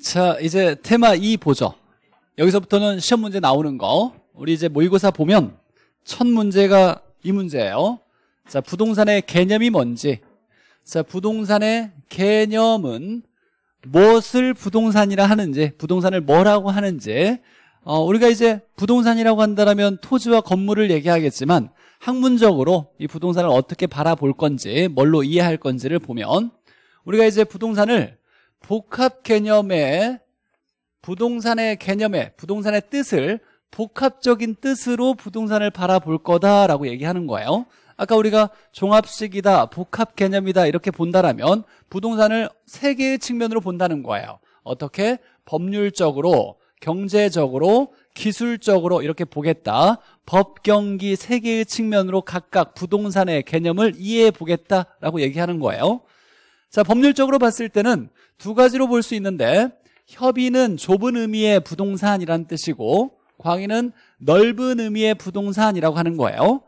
자, 이제 테마 2 보죠. 여기서부터는 시험 문제 나오는 거. 우리 이제 모의고사 보면 첫 문제가 이 문제예요. 자, 부동산의 개념이 뭔지. 자, 부동산의 개념은 무엇을 부동산이라 하는지, 부동산을 뭐라고 하는지. 어, 우리가 이제 부동산이라고 한다면 토지와 건물을 얘기하겠지만 학문적으로 이 부동산을 어떻게 바라볼 건지, 뭘로 이해할 건지를 보면 우리가 이제 부동산을 복합 개념의 부동산의 개념의 부동산의 뜻을 복합적인 뜻으로 부동산을 바라볼 거다라고 얘기하는 거예요. 아까 우리가 종합식이다, 복합 개념이다 이렇게 본다라면 부동산을 세 개의 측면으로 본다는 거예요. 어떻게 법률적으로, 경제적으로, 기술적으로 이렇게 보겠다. 법, 경기 세 개의 측면으로 각각 부동산의 개념을 이해해 보겠다라고 얘기하는 거예요. 자, 법률적으로 봤을 때는 두 가지로 볼 수 있는데 협의는 좁은 의미의 부동산이라는 뜻이고 광의는 넓은 의미의 부동산이라고 하는 거예요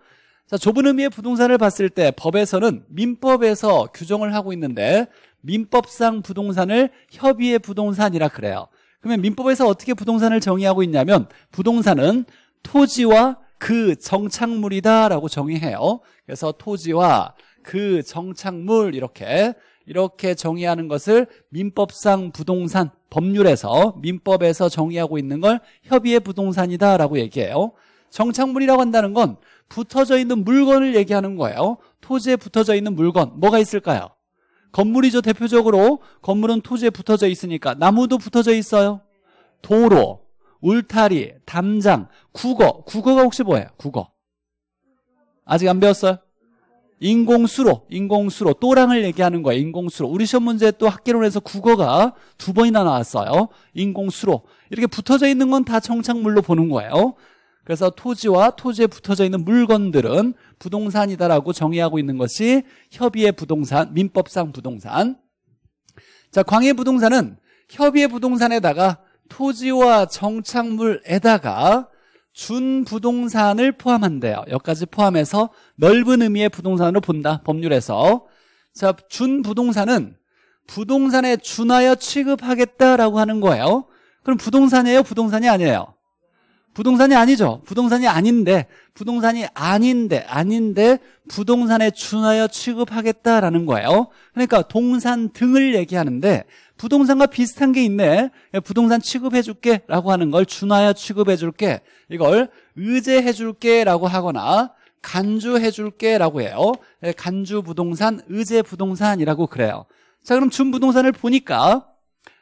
자, 좁은 의미의 부동산을 봤을 때 법에서는 민법에서 규정을 하고 있는데 민법상 부동산을 협의의 부동산이라 그래요 그러면 민법에서 어떻게 부동산을 정의하고 있냐면 부동산은 토지와 그 정착물이다라고 정의해요 그래서 토지와 그 정착물 이렇게 이렇게 정의하는 것을 민법상 부동산 법률에서 민법에서 정의하고 있는 걸 협의의 부동산이다라고 얘기해요. 정착물이라고 한다는 건 붙어져 있는 물건을 얘기하는 거예요. 토지에 붙어져 있는 물건 뭐가 있을까요? 건물이죠 대표적으로 건물은 토지에 붙어져 있으니까 나무도 붙어져 있어요. 도로, 울타리, 담장, 국어 국어가 혹시 뭐예요? 국어 아직 안 배웠어요? 인공수로, 인공수로, 또랑을 얘기하는 거예요. 인공수로. 우리 시험 문제 또 학계론에서 국어가 두 번이나 나왔어요. 인공수로. 이렇게 붙어져 있는 건 다 정착물로 보는 거예요. 그래서 토지와 토지에 붙어져 있는 물건들은 부동산이다라고 정의하고 있는 것이 협의의 부동산, 민법상 부동산. 자, 광해 부동산은 협의의 부동산에다가 토지와 정착물에다가 준부동산을 포함한대요. 여기까지 포함해서 넓은 의미의 부동산으로 본다. 법률에서. 자, 준부동산은 부동산에 준하여 취급하겠다라고 하는 거예요. 그럼 부동산이에요? 부동산이 아니에요? 부동산이 아니죠. 부동산이 아닌데, 부동산이 아닌데, 아닌데, 부동산에 준하여 취급하겠다라는 거예요. 그러니까 동산 등을 얘기하는데, 부동산과 비슷한 게 있네. 예, 부동산 취급해 줄게 라고 하는 걸 준하여 취급해 줄게. 이걸 의제해 줄게 라고 하거나 간주해 줄게 라고 해요. 예, 간주 부동산, 의제 부동산이라고 그래요. 자, 그럼 준 부동산을 보니까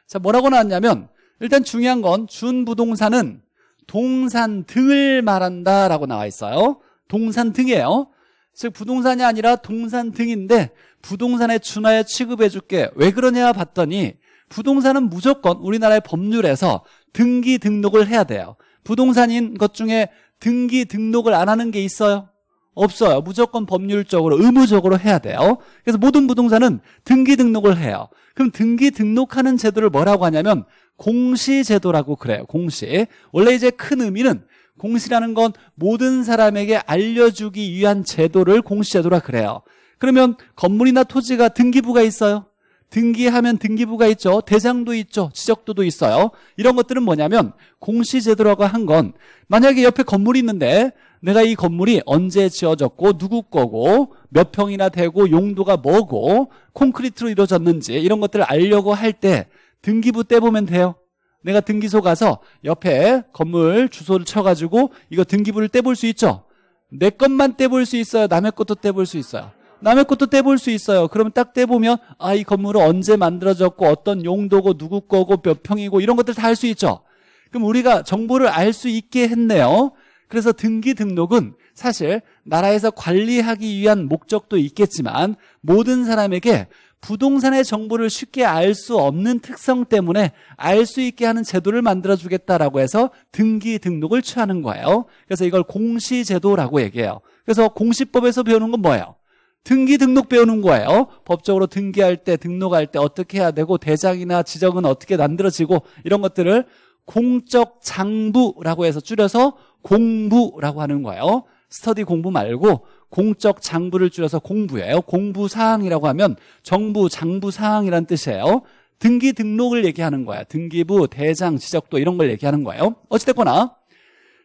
자, 뭐라고 나왔냐면 일단 중요한 건 준 부동산은 동산 등을 말한다라고 나와 있어요. 동산 등이에요. 즉 부동산이 아니라 동산 등인데 부동산에 준하여 취급해 줄게 왜 그러냐 봤더니 부동산은 무조건 우리나라의 법률에서 등기 등록을 해야 돼요. 부동산인 것 중에 등기 등록을 안 하는 게 있어요? 없어요. 무조건 법률적으로 의무적으로 해야 돼요. 그래서 모든 부동산은 등기 등록을 해요. 그럼 등기 등록하는 제도를 뭐라고 하냐면 공시 제도라고 그래요. 공시. 원래 이제 큰 의미는 공시라는 건 모든 사람에게 알려주기 위한 제도를 공시 제도라 그래요. 그러면 건물이나 토지가 등기부가 있어요. 등기하면 등기부가 있죠. 대장도 있죠. 지적도도 있어요. 이런 것들은 뭐냐면 공시제도라고 한 건 만약에 옆에 건물이 있는데 내가 이 건물이 언제 지어졌고 누구 거고 몇 평이나 되고 용도가 뭐고 콘크리트로 이루어졌는지 이런 것들을 알려고 할 때 등기부 떼보면 돼요. 내가 등기소 가서 옆에 건물 주소를 쳐가지고 이거 등기부를 떼볼 수 있죠. 내 것만 떼볼 수 있어요. 남의 것도 떼볼 수 있어요. 남의 것도 떼볼 수 있어요. 그러면 딱 떼보면 아이 건물은 언제 만들어졌고 어떤 용도고 누구 거고 몇 평이고 이런 것들 다 알 수 있죠. 그럼 우리가 정보를 알 수 있게 했네요. 그래서 등기 등록은 사실 나라에서 관리하기 위한 목적도 있겠지만 모든 사람에게 부동산의 정보를 쉽게 알 수 없는 특성 때문에 알 수 있게 하는 제도를 만들어주겠다라고 해서 등기 등록을 취하는 거예요. 그래서 이걸 공시제도라고 얘기해요. 그래서 공시법에서 배우는 건 뭐예요? 등기 등록 배우는 거예요. 어? 법적으로 등기할 때 등록할 때 어떻게 해야 되고 대장이나 지적은 어떻게 만들어지고 이런 것들을 공적 장부라고 해서 줄여서 공부라고 하는 거예요. 스터디 공부 말고 공적 장부를 줄여서 공부예요. 공부 사항이라고 하면 정부 장부 사항이란 뜻이에요. 등기 등록을 얘기하는 거야. 등기부, 대장, 지적도 이런 걸 얘기하는 거예요. 어찌됐거나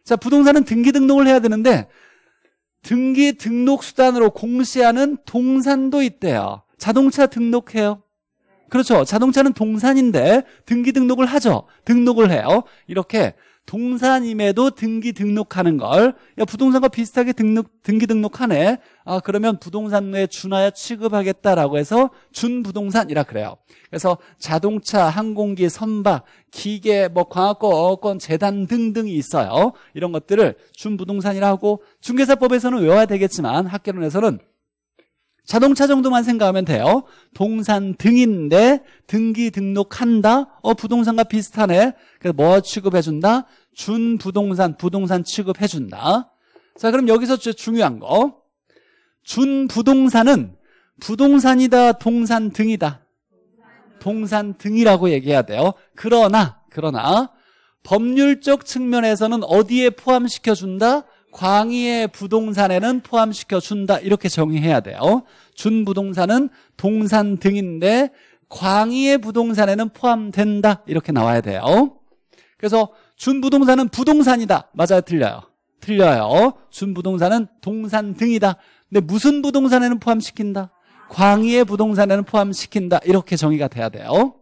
자 부동산은 등기 등록을 해야 되는데 등기 등록 수단으로 공시하는 동산도 있대요. 자동차 등록해요. 그렇죠. 자동차는 동산인데 등기 등록을 하죠. 등록을 해요. 이렇게 동산임에도 등기 등록하는 걸 야, 부동산과 비슷하게 등록, 등기 등록하네 아 그러면 부동산에 준하여 취급하겠다라고 해서 준부동산이라 그래요 그래서 자동차, 항공기, 선박, 기계, 뭐 광학권, 어권, 재단 등등이 있어요 이런 것들을 준부동산이라 하고 중개사법에서는 외워야 되겠지만 학계론에서는 자동차 정도만 생각하면 돼요. 동산 등인데 등기 등록한다. 어 부동산과 비슷하네. 그래서 뭐 취급해 준다? 준 부동산 부동산 취급해 준다. 자, 그럼 여기서 중요한 거. 준 부동산은 부동산이다, 동산 등이다. 동산 등이라고 얘기해야 돼요. 그러나 그러나 법률적 측면에서는 어디에 포함시켜 준다? 광의의 부동산에는 포함시켜 준다 이렇게 정의해야 돼요 준 부동산은 동산 등인데 광의의 부동산에는 포함된다 이렇게 나와야 돼요 그래서 준 부동산은 부동산이다 맞아요 틀려요 틀려요 준 부동산은 동산 등이다 근데 무슨 부동산에는 포함시킨다 광의의 부동산에는 포함시킨다 이렇게 정의가 돼야 돼요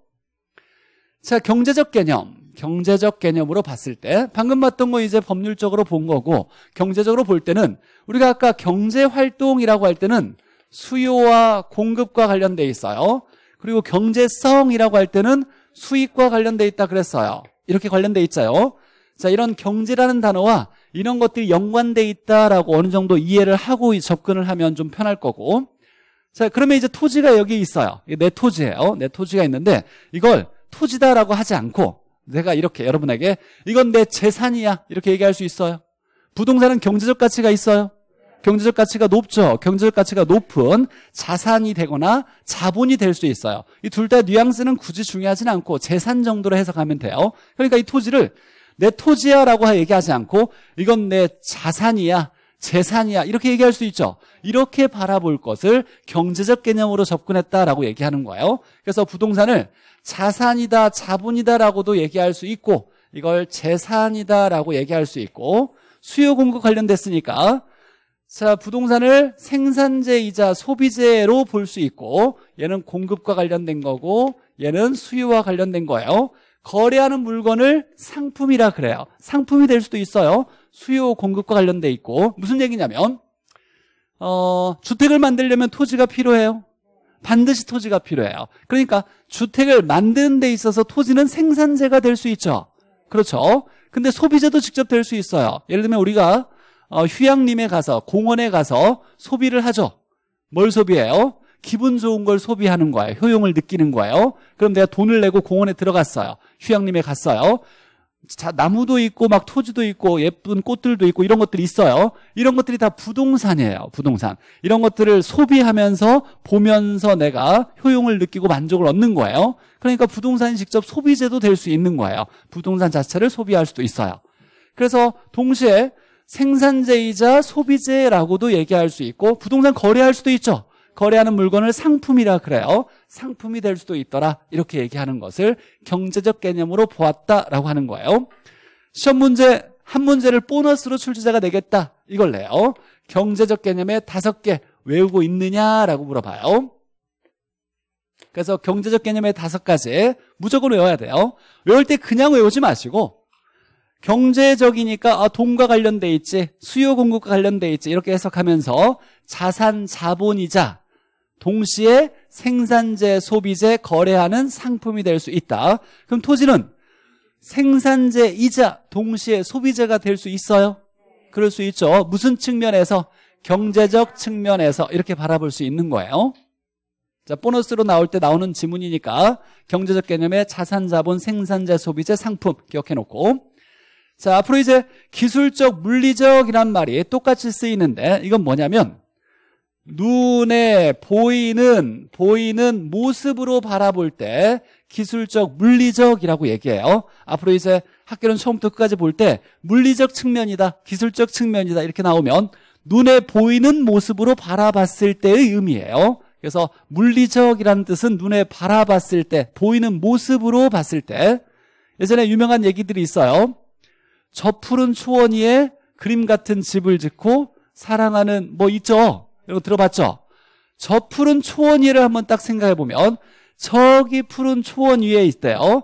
자 경제적 개념 경제적 개념으로 봤을 때 방금 봤던 거 이제 법률적으로 본 거고 경제적으로 볼 때는 우리가 아까 경제활동이라고 할 때는 수요와 공급과 관련돼 있어요 그리고 경제성이라고 할 때는 수익과 관련돼 있다 그랬어요 이렇게 관련돼 있죠자 이런 경제라는 단어와 이런 것들이 연관돼 있다라고 어느 정도 이해를 하고 접근을 하면 좀 편할 거고 자 그러면 이제 토지가 여기 있어요 내 토지예요 내 토지가 있는데 이걸 토지다라고 하지 않고 내가 이렇게 여러분에게 이건 내 재산이야 이렇게 얘기할 수 있어요. 부동산은 경제적 가치가 있어요. 경제적 가치가 높죠. 경제적 가치가 높은 자산이 되거나 자본이 될 수 있어요. 이 둘 다 뉘앙스는 굳이 중요하진 않고 재산 정도로 해석하면 돼요. 그러니까 이 토지를 내 토지야라고 얘기하지 않고 이건 내 자산이야. 재산이야 이렇게 얘기할 수 있죠 이렇게 바라볼 것을 경제적 개념으로 접근했다라고 얘기하는 거예요 그래서 부동산을 자산이다, 자본이다라고도 얘기할 수 있고 이걸 재산이다라고 얘기할 수 있고 수요 공급 관련됐으니까 자 부동산을 생산재이자 소비재로 볼 수 있고 얘는 공급과 관련된 거고 얘는 수요와 관련된 거예요. 거래하는 물건을 상품이라 그래요. 상품이 될 수도 있어요. 수요 공급과 관련돼 있고 무슨 얘기냐면 어, 주택을 만들려면 토지가 필요해요. 반드시 토지가 필요해요. 그러니까 주택을 만드는 데 있어서 토지는 생산재가 될 수 있죠. 그렇죠. 근데 소비재도 직접 될 수 있어요. 예를 들면 우리가 어, 휴양림에 가서 공원에 가서 소비를 하죠. 뭘 소비해요? 기분 좋은 걸 소비하는 거예요. 효용을 느끼는 거예요. 그럼 내가 돈을 내고 공원에 들어갔어요. 휴양림에 갔어요. 자, 나무도 있고 막 토지도 있고 예쁜 꽃들도 있고 이런 것들이 있어요. 이런 것들이 다 부동산이에요. 부동산. 이런 것들을 소비하면서 보면서 내가 효용을 느끼고 만족을 얻는 거예요. 그러니까 부동산이 직접 소비재도 될 수 있는 거예요. 부동산 자체를 소비할 수도 있어요. 그래서 동시에 생산재이자 소비재라고도 얘기할 수 있고 부동산 거래할 수도 있죠. 거래하는 물건을 상품이라 그래요. 상품이 될 수도 있더라. 이렇게 얘기하는 것을 경제적 개념으로 보았다라고 하는 거예요. 시험 문제 한 문제를 보너스로 출제자가 내겠다. 이걸 내요. 경제적 개념에 다섯 개 외우고 있느냐라고 물어봐요. 그래서 경제적 개념의 다섯 가지 무조건 외워야 돼요. 외울 때 그냥 외우지 마시고 경제적이니까 아, 돈과 관련돼 있지 수요 공급과 관련돼 있지 이렇게 해석하면서 자산 자본이자 동시에 생산재, 소비재, 거래하는 상품이 될 수 있다. 그럼 토지는 생산재이자 동시에 소비재가 될 수 있어요? 그럴 수 있죠. 무슨 측면에서? 경제적 측면에서 이렇게 바라볼 수 있는 거예요. 자, 보너스로 나올 때 나오는 지문이니까 경제적 개념의 자산, 자본, 생산재, 소비재, 상품 기억해 놓고 자, 앞으로 이제 기술적, 물리적이란 말이 똑같이 쓰이는데 이건 뭐냐면 눈에 보이는 보이는 모습으로 바라볼 때 기술적, 물리적이라고 얘기해요. 앞으로 이제 학교는 처음부터 끝까지 볼 때 물리적 측면이다, 기술적 측면이다 이렇게 나오면 눈에 보이는 모습으로 바라봤을 때의 의미예요. 그래서 물리적이라는 뜻은 눈에 바라봤을 때, 보이는 모습으로 봤을 때 예전에 유명한 얘기들이 있어요. 저 푸른 초원 위에 그림 같은 집을 짓고 사랑하는 뭐 있죠. 여러분 들어봤죠? 저 푸른 초원 위를 한번 딱 생각해 보면 저기 푸른 초원 위에 있대요.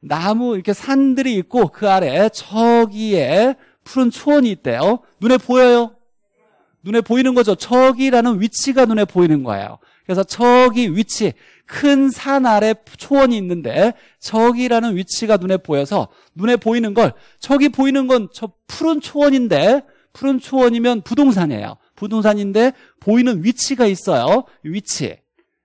나무 이렇게 산들이 있고 그 아래 저기에 푸른 초원이 있대요. 눈에 보여요? 눈에 보이는 거죠. 저기라는 위치가 눈에 보이는 거예요. 그래서 저기 위치 큰 산 아래 초원이 있는데 저기라는 위치가 눈에 보여서 눈에 보이는 걸 저기 보이는 건 저 푸른 초원인데 푸른 초원이면 부동산이에요. 부동산인데 보이는 위치가 있어요. 위치.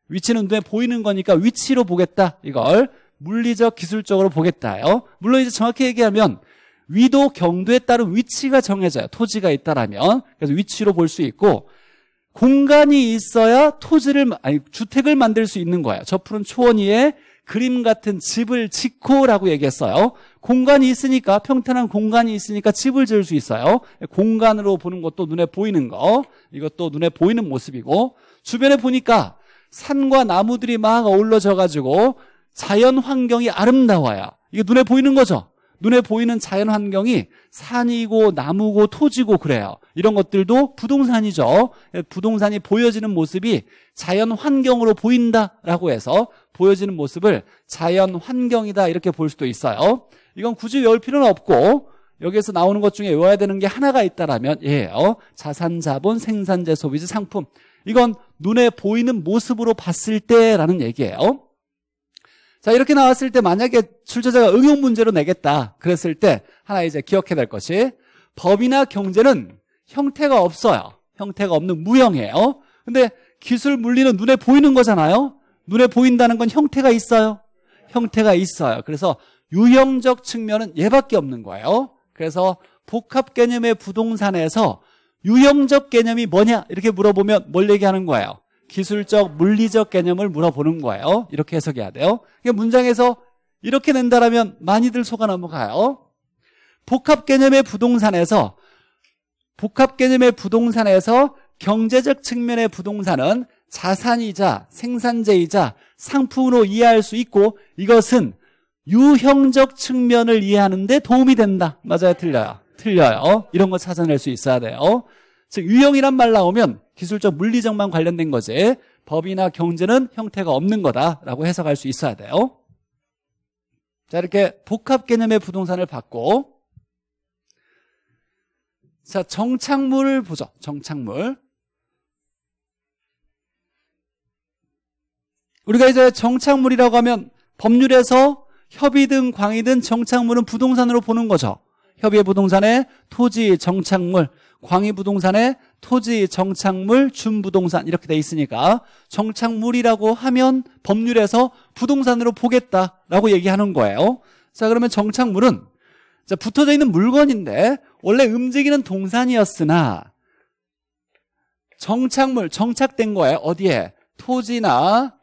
위치는 눈에 보이는 거니까 위치로 보겠다. 이걸 물리적 기술적으로 보겠다요. 물론 이제 정확히 얘기하면 위도 경도에 따른 위치가 정해져요. 토지가 있다라면. 그래서 위치로 볼 수 있고 공간이 있어야 토지를 아니 주택을 만들 수 있는 거예요. 저 푸른 초원 위에 그림 같은 집을 짓고라고 얘기했어요. 공간이 있으니까 평탄한 공간이 있으니까 집을 지을 수 있어요. 공간으로 보는 것도 눈에 보이는 거 이것도 눈에 보이는 모습이고 주변에 보니까 산과 나무들이 막어우러져 가지고 자연 환경이 아름다워요. 이게 눈에 보이는 거죠. 눈에 보이는 자연 환경이 산이고 나무고 토지고 그래요. 이런 것들도 부동산이죠. 부동산이 보여지는 모습이 자연 환경으로 보인다라고 해서 보여지는 모습을 자연 환경이다 이렇게 볼 수도 있어요. 이건 굳이 외울 필요는 없고 여기에서 나오는 것 중에 외워야 되는 게 하나가 있다라면 예, 어, 자산, 자본, 생산재, 소비재, 상품 이건 눈에 보이는 모습으로 봤을 때라는 얘기예요. 자 이렇게 나왔을 때 만약에 출제자가 응용 문제로 내겠다 그랬을 때 하나 이제 기억해야 될 것이 법이나 경제는 형태가 없어요. 형태가 없는 무형이에요. 근데 기술 물리는 눈에 보이는 거잖아요. 눈에 보인다는 건 형태가 있어요? 형태가 있어요. 그래서 유형적 측면은 얘밖에 없는 거예요. 그래서 복합 개념의 부동산에서 유형적 개념이 뭐냐 이렇게 물어보면 뭘 얘기하는 거예요? 기술적, 물리적 개념을 물어보는 거예요. 이렇게 해석해야 돼요. 그러니까 문장에서 이렇게 낸다라면 많이들 속아 넘어가요. 복합 개념의 부동산에서 복합 개념의 부동산에서 경제적 측면의 부동산은 자산이자 생산재이자 상품으로 이해할 수 있고 이것은 유형적 측면을 이해하는 데 도움이 된다. 맞아요? 틀려요? 틀려요. 어? 이런 거 찾아낼 수 있어야 돼요. 어? 즉 유형이란 말 나오면 기술적 물리적만 관련된 거지 법이나 경제는 형태가 없는 거다라고 해석할 수 있어야 돼요. 자 이렇게 복합 개념의 부동산을 받고 자 정착물을 보죠. 정착물. 우리가 이제 정착물이라고 하면 법률에서 협의든 광의든 정착물은 부동산으로 보는 거죠. 협의의 부동산에 토지 정착물, 광의 부동산에 토지 정착물, 준부동산 이렇게 돼 있으니까 정착물이라고 하면 법률에서 부동산으로 보겠다라고 얘기하는 거예요. 자 그러면 정착물은 자, 붙어져 있는 물건인데 원래 움직이는 동산이었으나 정착물, 정착된 거예요. 어디에? 토지나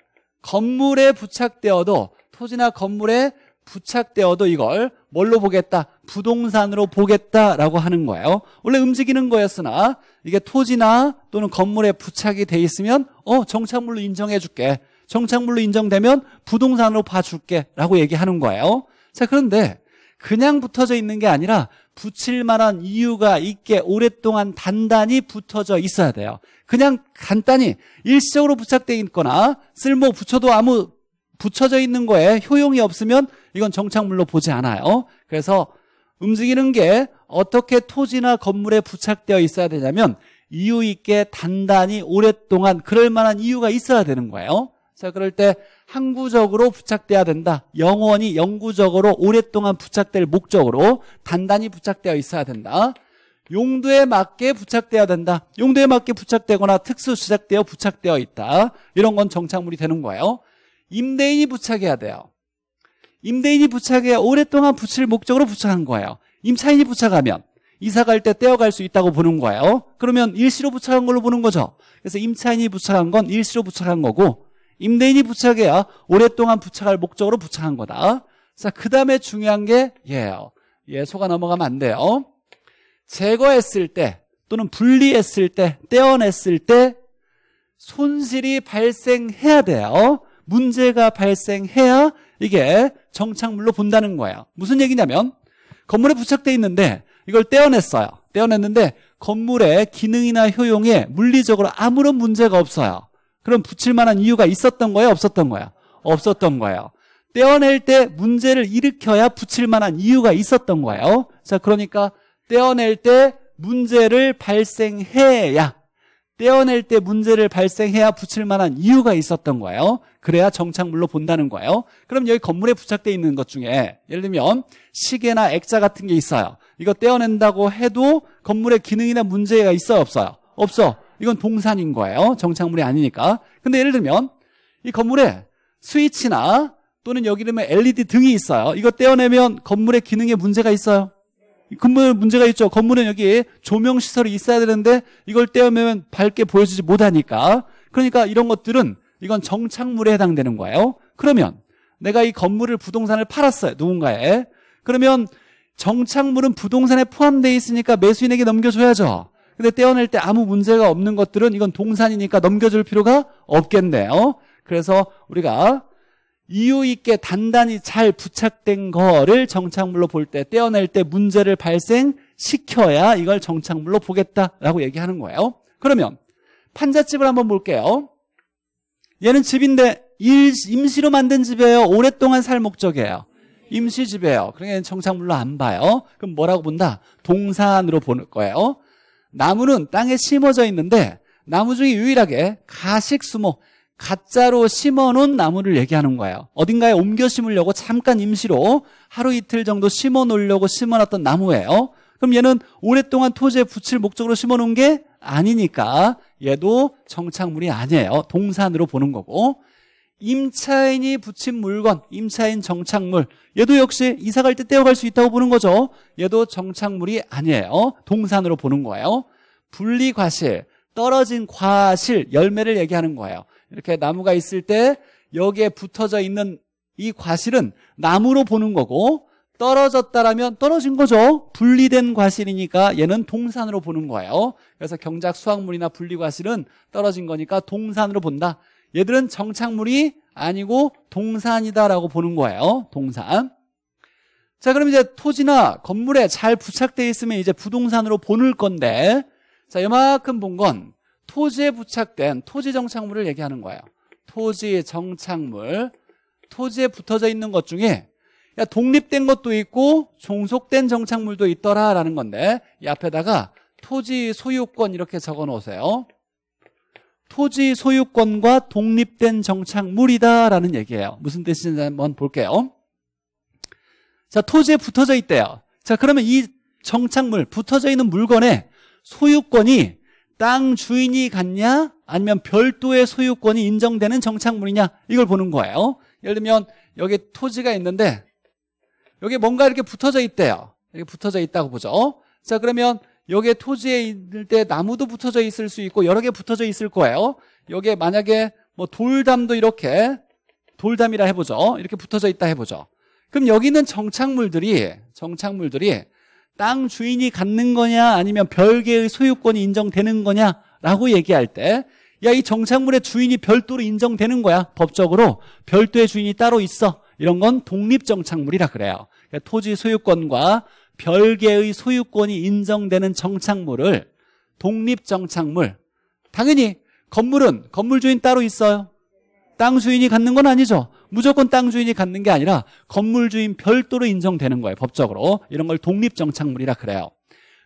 건물에 부착되어도 토지나 건물에 부착되어도 이걸 뭘로 보겠다? 부동산으로 보겠다라고 하는 거예요. 원래 움직이는 거였으나 이게 토지나 또는 건물에 부착이 돼 있으면 어 정착물로 인정해 줄게. 정착물로 인정되면 부동산으로 봐줄게 라고 얘기하는 거예요. 자 그런데 그냥 붙어져 있는 게 아니라 붙일 만한 이유가 있게 오랫동안 단단히 붙어져 있어야 돼요. 그냥 간단히 일시적으로 부착되어 있거나 쓸모 붙여도 아무 붙여져 있는 거에 효용이 없으면 이건 정착물로 보지 않아요. 그래서 움직이는 게 어떻게 토지나 건물에 부착되어 있어야 되냐면 이유 있게 단단히 오랫동안 그럴 만한 이유가 있어야 되는 거예요. 자, 그럴 때 항구적으로 부착돼야 된다. 영원히 영구적으로 오랫동안 부착될 목적으로 단단히 부착되어 있어야 된다. 용도에 맞게 부착돼야 된다. 용도에 맞게 부착되거나 특수 제작되어 부착되어 있다. 이런 건 정착물이 되는 거예요. 임대인이 부착해야 돼요. 임대인이 부착해야 오랫동안 붙일 목적으로 부착한 거예요. 임차인이 부착하면 이사 갈 때 떼어갈 수 있다고 보는 거예요. 그러면 일시로 부착한 걸로 보는 거죠. 그래서 임차인이 부착한 건 일시로 부착한 거고 임대인이 부착해야 오랫동안 부착할 목적으로 부착한 거다. 자, 그 다음에 중요한 게예요 예, 소가 넘어가면 안 돼요. 제거했을 때 또는 분리했을 때, 떼어냈을 때 손실이 발생해야 돼요. 문제가 발생해야 이게 정착물로 본다는 거예요. 무슨 얘기냐면 건물에 부착돼 있는데 이걸 떼어냈어요. 떼어냈는데 건물의 기능이나 효용에 물리적으로 아무런 문제가 없어요. 그럼 붙일 만한 이유가 있었던 거예요? 없었던 거예요? 없었던 거예요. 떼어낼 때 문제를 일으켜야 붙일 만한 이유가 있었던 거예요. 자, 그러니까 떼어낼 때 문제를 발생해야 떼어낼 때 문제를 발생해야 붙일 만한 이유가 있었던 거예요. 그래야 정착물로 본다는 거예요. 그럼 여기 건물에 부착돼 있는 것 중에 예를 들면 시계나 액자 같은 게 있어요. 이거 떼어낸다고 해도 건물의 기능이나 문제가 있어 요 없어요? 없어. 이건 동산인 거예요. 정착물이 아니니까. 근데 예를 들면 이 건물에 스위치나 또는 여기 되면 LED 등이 있어요. 이거 떼어내면 건물의 기능에 문제가 있어요. 건물 문제가 있죠. 건물은 여기 조명 시설이 있어야 되는데 이걸 떼어내면 밝게 보여지지 못하니까. 그러니까 이런 것들은 이건 정착물에 해당되는 거예요. 그러면 내가 이 건물을 부동산을 팔았어요. 누군가에. 그러면 정착물은 부동산에 포함되어 있으니까 매수인에게 넘겨줘야죠. 근데 떼어낼 때 아무 문제가 없는 것들은 이건 동산이니까 넘겨줄 필요가 없겠네요. 어? 그래서 우리가 이유 있게 단단히 잘 부착된 거를 정착물로 볼 때 떼어낼 때 문제를 발생시켜야 이걸 정착물로 보겠다라고 얘기하는 거예요. 그러면 판잣집을 한번 볼게요. 얘는 집인데 임시로 만든 집이에요. 오랫동안 살 목적이에요. 임시집이에요. 그러니까 정착물로 안 봐요. 그럼 뭐라고 본다? 동산으로 보는 거예요. 나무는 땅에 심어져 있는데 나무 중에 유일하게 가식수목, 가짜로 심어놓은 나무를 얘기하는 거예요. 어딘가에 옮겨 심으려고 잠깐 임시로 하루 이틀 정도 심어놓으려고 심어놨던 나무예요. 그럼 얘는 오랫동안 토지에 붙일 목적으로 심어놓은 게 아니니까 얘도 정착물이 아니에요. 동산으로 보는 거고 임차인이 붙인 물건, 임차인 정착물 얘도 역시 이사 갈 때 떼어갈 수 있다고 보는 거죠. 얘도 정착물이 아니에요. 동산으로 보는 거예요. 분리과실, 떨어진 과실, 열매를 얘기하는 거예요. 이렇게 나무가 있을 때 여기에 붙어져 있는 이 과실은 나무로 보는 거고 떨어졌다라면 떨어진 거죠. 분리된 과실이니까 얘는 동산으로 보는 거예요. 그래서 경작 수확물이나 분리과실은 떨어진 거니까 동산으로 본다. 얘들은 정착물이 아니고 동산이다라고 보는 거예요. 동산. 자, 그럼 이제 토지나 건물에 잘 부착되어 있으면 이제 부동산으로 보는 건데, 자, 이만큼 본 건 토지에 부착된 토지 정착물을 얘기하는 거예요. 토지 정착물. 토지에 붙어져 있는 것 중에 야, 독립된 것도 있고 종속된 정착물도 있더라라는 건데 이 앞에다가 토지 소유권 이렇게 적어 놓으세요. 토지 소유권과 독립된 정착물이다라는 얘기예요. 무슨 뜻인지 한번 볼게요. 자, 토지에 붙어져 있대요. 자, 그러면 이 정착물, 붙어져 있는 물건에 소유권이 땅 주인이 갔냐 아니면 별도의 소유권이 인정되는 정착물이냐? 이걸 보는 거예요. 예를 들면 여기 토지가 있는데 여기 뭔가 이렇게 붙어져 있대요. 이렇게 붙어져 있다고 보죠. 자, 그러면 여기에 토지에 있을 때 나무도 붙어져 있을 수 있고 여러 개 붙어져 있을 거예요. 여기에 만약에 뭐 돌담도 이렇게 돌담이라 해보죠. 이렇게 붙어져 있다 해보죠. 그럼 여기 있는 정착물들이 정착물들이 땅 주인이 갖는 거냐 아니면 별개의 소유권이 인정되는 거냐라고 얘기할 때 야 이 정착물의 주인이 별도로 인정되는 거야 법적으로 별도의 주인이 따로 있어 이런 건 독립정착물이라 그래요 그러니까 토지 소유권과 별개의 소유권이 인정되는 정착물을 독립정착물 당연히 건물은 건물 주인 따로 있어요 땅 주인이 갖는 건 아니죠 무조건 땅 주인이 갖는 게 아니라 건물 주인 별도로 인정되는 거예요 법적으로 이런 걸 독립정착물이라 그래요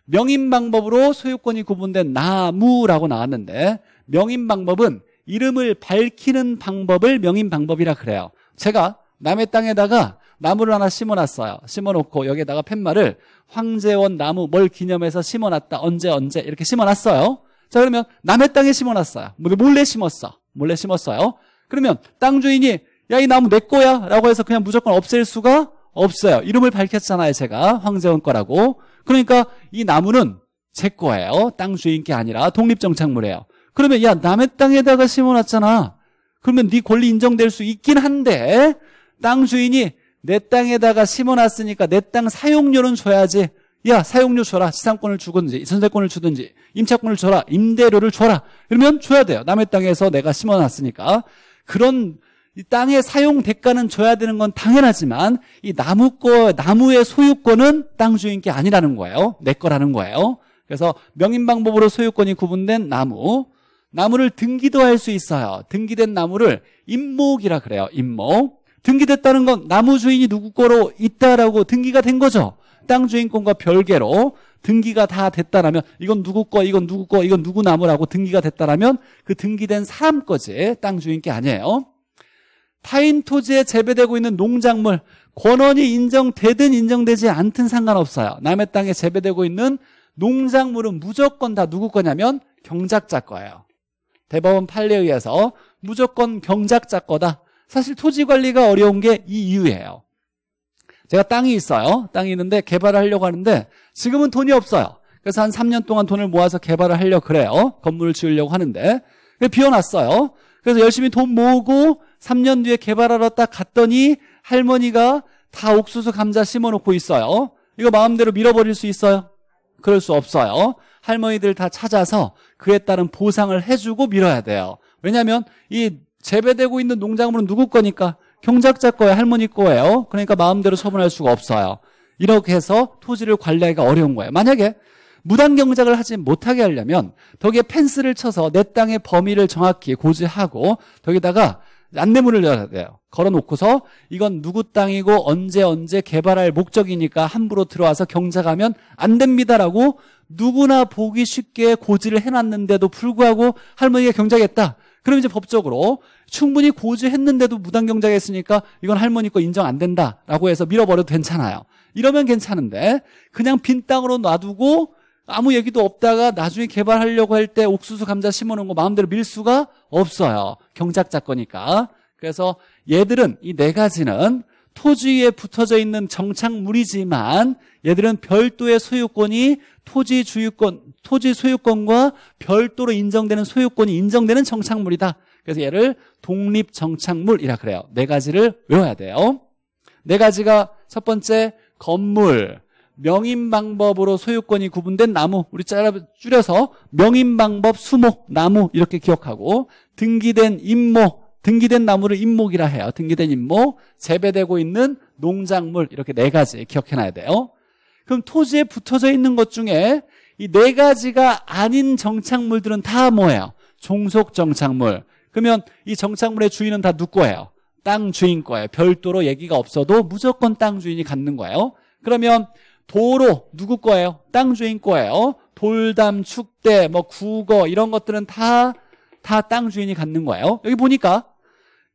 명인 방법으로 소유권이 구분된 나무라고 나왔는데 명인 방법은 이름을 밝히는 방법을 명인 방법이라 그래요 제가 남의 땅에다가 나무를 하나 심어놨어요. 심어놓고 여기에다가 팻말을 황제원 나무 뭘 기념해서 심어놨다. 언제 언제 이렇게 심어놨어요. 자 그러면 남의 땅에 심어놨어요. 뭐, 몰래 심었어. 몰래 심었어요. 그러면 땅 주인이 야 이 나무 내 거야 라고 해서 그냥 무조건 없앨 수가 없어요. 이름을 밝혔잖아요. 제가 황제원 거라고. 그러니까 이 나무는 제 거예요. 땅 주인 게 아니라 독립정착물이에요. 그러면 야 남의 땅에다가 심어놨잖아. 그러면 네 권리 인정될 수 있긴 한데 땅 주인이 내 땅에다가 심어놨으니까 내 땅 사용료는 줘야지. 야 사용료 줘라 지상권을 주든지 전세권을 주든지 임차권을 줘라 임대료를 줘라 이러면 줘야 돼요 남의 땅에서 내가 심어놨으니까 그런 이 땅의 사용 대가는 줘야 되는 건 당연하지만 이 나무 거 나무의 소유권은 땅 주인 게 아니라는 거예요 내 거라는 거예요 그래서 명인 방법으로 소유권이 구분된 나무 나무를 등기도 할 수 있어요 등기된 나무를 임목이라 그래요 임목 등기됐다는 건 나무 주인이 누구 거로 있다라고 등기가 된 거죠. 땅 주인권과 별개로 등기가 다 됐다라면 이건 누구 거, 이건 누구 거, 이건 누구 나무라고 등기가 됐다라면 그 등기된 사람 거지 땅 주인 게 아니에요. 타인 토지에 재배되고 있는 농작물 권원이 인정되든 인정되지 않든 상관없어요. 남의 땅에 재배되고 있는 농작물은 무조건 다 누구 거냐면 경작자 거예요. 대법원 판례에 의해서 무조건 경작자 거다. 사실 토지 관리가 어려운 게 이 이유예요. 제가 땅이 있어요. 땅이 있는데 개발을 하려고 하는데 지금은 돈이 없어요. 그래서 한 3년 동안 돈을 모아서 개발을 하려고 그래요. 건물을 지으려고 하는데. 비워놨어요. 그래서 열심히 돈 모으고 3년 뒤에 개발하러 딱 갔더니 할머니가 다 옥수수 감자 심어놓고 있어요. 이거 마음대로 밀어버릴 수 있어요? 그럴 수 없어요. 할머니들 다 찾아서 그에 따른 보상을 해주고 밀어야 돼요. 왜냐하면 이 재배되고 있는 농작물은 누구 거니까? 경작자 거예요. 할머니 거예요. 그러니까 마음대로 처분할 수가 없어요. 이렇게 해서 토지를 관리하기가 어려운 거예요. 만약에 무단 경작을 하지 못하게 하려면 벽에 펜스를 쳐서 내 땅의 범위를 정확히 고지하고 벽에다가 안내문을 열어야 돼요. 걸어놓고서 이건 누구 땅이고 언제 언제 개발할 목적이니까 함부로 들어와서 경작하면 안 됩니다라고 누구나 보기 쉽게 고지를 해놨는데도 불구하고 할머니가 경작했다. 그럼 이제 법적으로 충분히 고지했는데도 무단경작했으니까 이건 할머니 거 인정 안 된다라고 해서 밀어버려도 괜찮아요. 이러면 괜찮은데 그냥 빈 땅으로 놔두고 아무 얘기도 없다가 나중에 개발하려고 할 때 옥수수 감자 심어놓은 거 마음대로 밀 수가 없어요. 경작자 거니까. 그래서 얘들은 이 네 가지는 토지 위에 붙어져 있는 정착물이지만 얘들은 별도의 소유권이 토지 주유권, 토지 소유권과 별도로 인정되는 소유권이 인정되는 정착물이다. 그래서 얘를 독립 정착물이라 그래요. 네 가지를 외워야 돼요. 네 가지가 첫 번째 건물, 명인 방법으로 소유권이 구분된 나무 우리 짧아 줄여서 명인 방법 수목 나무 이렇게 기억하고 등기된 임목 등기된 나무를 임목이라 해요 등기된 임목 재배되고 있는 농작물 이렇게 네 가지 기억해놔야 돼요 그럼 토지에 붙어져 있는 것 중에 이 네 가지가 아닌 정착물들은 다 뭐예요? 종속 정착물. 그러면 이 정착물의 주인은 다 누구예요? 땅 주인 거예요. 별도로 얘기가 없어도 무조건 땅 주인이 갖는 거예요. 그러면 도로 누구 거예요? 땅 주인 거예요. 돌담, 축대, 뭐 국어 이런 것들은 다 다 땅 주인이 갖는 거예요. 여기 보니까